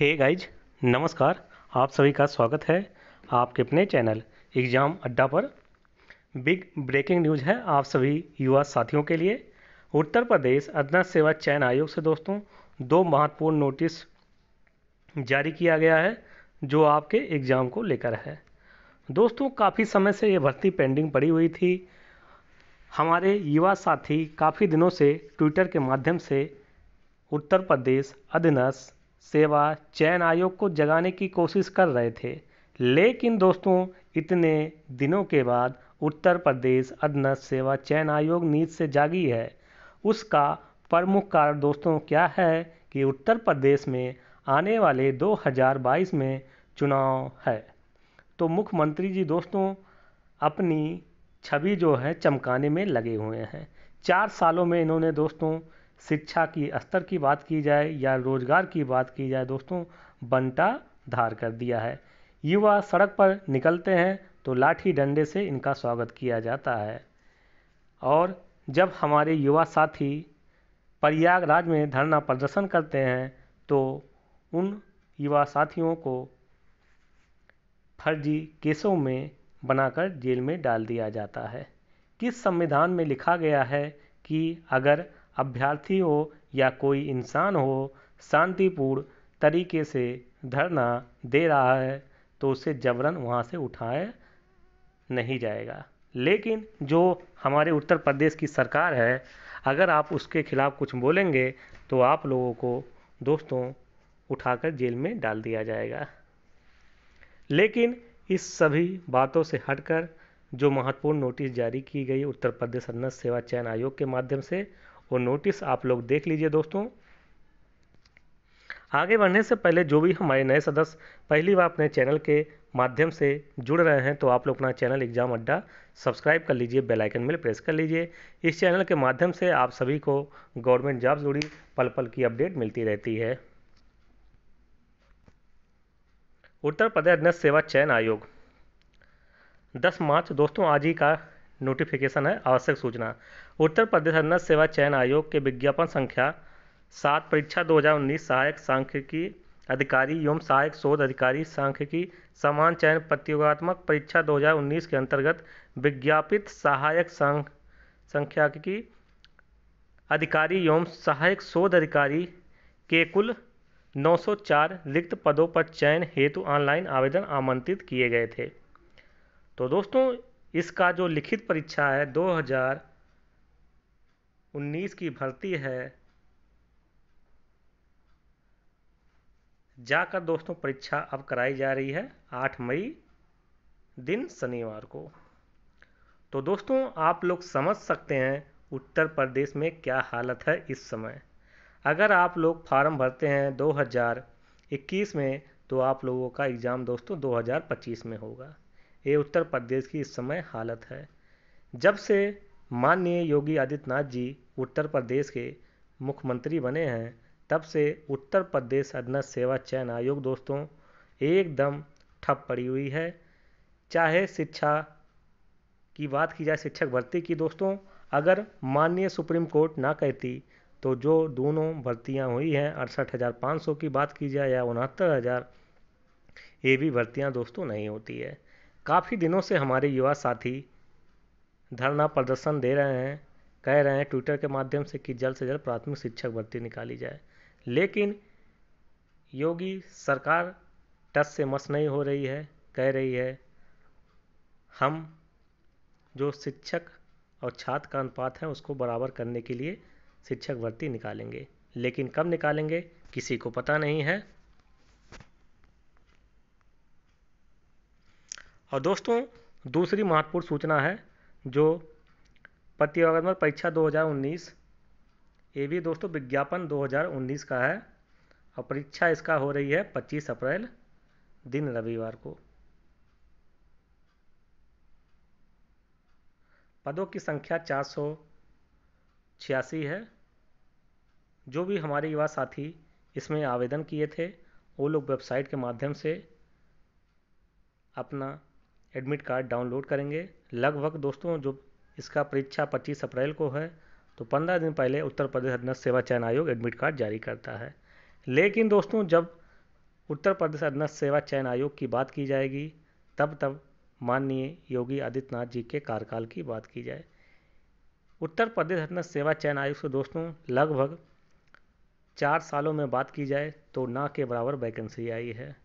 हे hey guys नमस्कार आप सभी का स्वागत है आपके अपने चैनल एग्ज़ाम अड्डा पर बिग ब्रेकिंग न्यूज़ है आप सभी युवा साथियों के लिए उत्तर प्रदेश अदना सेवा चयन आयोग से दोस्तों दो महत्वपूर्ण नोटिस जारी किया गया है जो आपके एग्ज़ाम को लेकर है दोस्तों काफ़ी समय से ये भर्ती पेंडिंग पड़ी हुई थी हमारे युवा साथी काफ़ी दिनों से ट्विटर के माध्यम से उत्तर प्रदेश अधीनस्थ सेवा चयन आयोग को जगाने की कोशिश कर रहे थे लेकिन दोस्तों इतने दिनों के बाद उत्तर प्रदेश अधीनस्थ सेवा चयन आयोग नींद से जागी है उसका प्रमुख कारण दोस्तों क्या है कि उत्तर प्रदेश में आने वाले 2022 में चुनाव है तो मुख्यमंत्री जी दोस्तों अपनी छवि जो है चमकाने में लगे हुए हैं चार सालों में इन्होंने दोस्तों शिक्षा की स्तर की बात की जाए या रोज़गार की बात की जाए दोस्तों बंटा धार कर दिया है युवा सड़क पर निकलते हैं तो लाठी डंडे से इनका स्वागत किया जाता है और जब हमारे युवा साथी प्रयागराज में धरना प्रदर्शन करते हैं तो उन युवा साथियों को फर्जी केसों में बनाकर जेल में डाल दिया जाता है किस संविधान में लिखा गया है कि अगर अभ्यर्थी हो या कोई इंसान हो शांतिपूर्ण तरीके से धरना दे रहा है तो उसे जबरन वहाँ से उठाया नहीं जाएगा लेकिन जो हमारे उत्तर प्रदेश की सरकार है अगर आप उसके खिलाफ़ कुछ बोलेंगे तो आप लोगों को दोस्तों उठाकर जेल में डाल दिया जाएगा लेकिन इस सभी बातों से हटकर जो महत्वपूर्ण नोटिस जारी की गई उत्तर प्रदेश अन्न सेवा चयन आयोग के माध्यम से वो नोटिस आप लोग देख लीजिए दोस्तों आगे बढ़ने से पहले जो भी हमारे नए सदस्य पहली बार अपने चैनल के माध्यम से जुड़ रहे हैं तो आप लोग अपना चैनल एग्जाम अड्डा सब्सक्राइब कर लीजिए बेल आइकन में प्रेस कर लीजिए इस चैनल के माध्यम से आप सभी को गवर्नमेंट जॉब जुड़ी पल पल की अपडेट मिलती रहती है उत्तर प्रदेश सेवा चयन आयोग 10 मार्च दोस्तों आज ही का नोटिफिकेशन है आवश्यक सूचना उत्तर प्रदेश अन्न सेवा चयन आयोग के विज्ञापन संख्या सात परीक्षा 2019 सहायक सांख्यिकी अधिकारी एवं सहायक शोध अधिकारी सांख्यिकी समान चयन प्रतियोगात्मक परीक्षा 2019 के अंतर्गत विज्ञापित सहायक सांख्यिकी अधिकारी एवं सहायक शोध अधिकारी के कुल 904 रिक्त पदों पर चयन हेतु ऑनलाइन आवेदन आमंत्रित किए गए थे तो दोस्तों इसका जो लिखित परीक्षा है दो हज़ार उन्नीस की भर्ती है जाकर दोस्तों परीक्षा अब कराई जा रही है आठ मई दिन शनिवार को तो दोस्तों आप लोग समझ सकते हैं उत्तर प्रदेश में क्या हालत है इस समय अगर आप लोग फार्म भरते हैं 2021 में तो आप लोगों का एग्ज़ाम दोस्तों 2025 में होगा ये उत्तर प्रदेश की इस समय हालत है जब से माननीय योगी आदित्यनाथ जी उत्तर प्रदेश के मुख्यमंत्री बने हैं तब से उत्तर प्रदेश अधन सेवा चयन आयोग दोस्तों एकदम ठप पड़ी हुई है चाहे शिक्षा की बात की जाए शिक्षक भर्ती की दोस्तों अगर माननीय सुप्रीम कोर्ट ना कहती तो जो दोनों भर्तियां हुई हैं अड़सठ हज़ार पाँच सौ की बात की जाए या उनहत्तर हज़ार ये भी भर्तियां दोस्तों नहीं होती है काफ़ी दिनों से हमारे युवा साथी धरना प्रदर्शन दे रहे हैं कह रहे हैं ट्विटर के माध्यम से कि जल्द से जल्द प्राथमिक शिक्षक भर्ती निकाली जाए लेकिन योगी सरकार टस से मस नहीं हो रही है कह रही है हम जो शिक्षक और छात्र का अनुपात है उसको बराबर करने के लिए शिक्षक भर्ती निकालेंगे लेकिन कब निकालेंगे किसी को पता नहीं है और दोस्तों दूसरी महत्वपूर्ण सूचना है जो प्रतियोगात्मक परीक्षा 2019 ये भी दोस्तों विज्ञापन 2019 का है और परीक्षा इसका हो रही है 25 अप्रैल दिन रविवार को पदों की संख्या चार सौ छियासी है जो भी हमारे युवा साथी इसमें आवेदन किए थे वो लोग वेबसाइट के माध्यम से अपना एडमिट कार्ड डाउनलोड करेंगे लगभग दोस्तों जो इसका परीक्षा 25 अप्रैल को है तो 15 दिन पहले उत्तर प्रदेश अधीनस्थ सेवा चयन आयोग एडमिट कार्ड जारी करता है लेकिन दोस्तों जब उत्तर प्रदेश अधीनस्थ सेवा चयन आयोग की बात की जाएगी तब तब माननीय योगी आदित्यनाथ जी के कार्यकाल की बात की जाए उत्तर प्रदेश अधीनस्थ सेवा चयन आयोग से दोस्तों लगभग चार सालों में बात की जाए तो ना के बराबर वैकेंसी आई है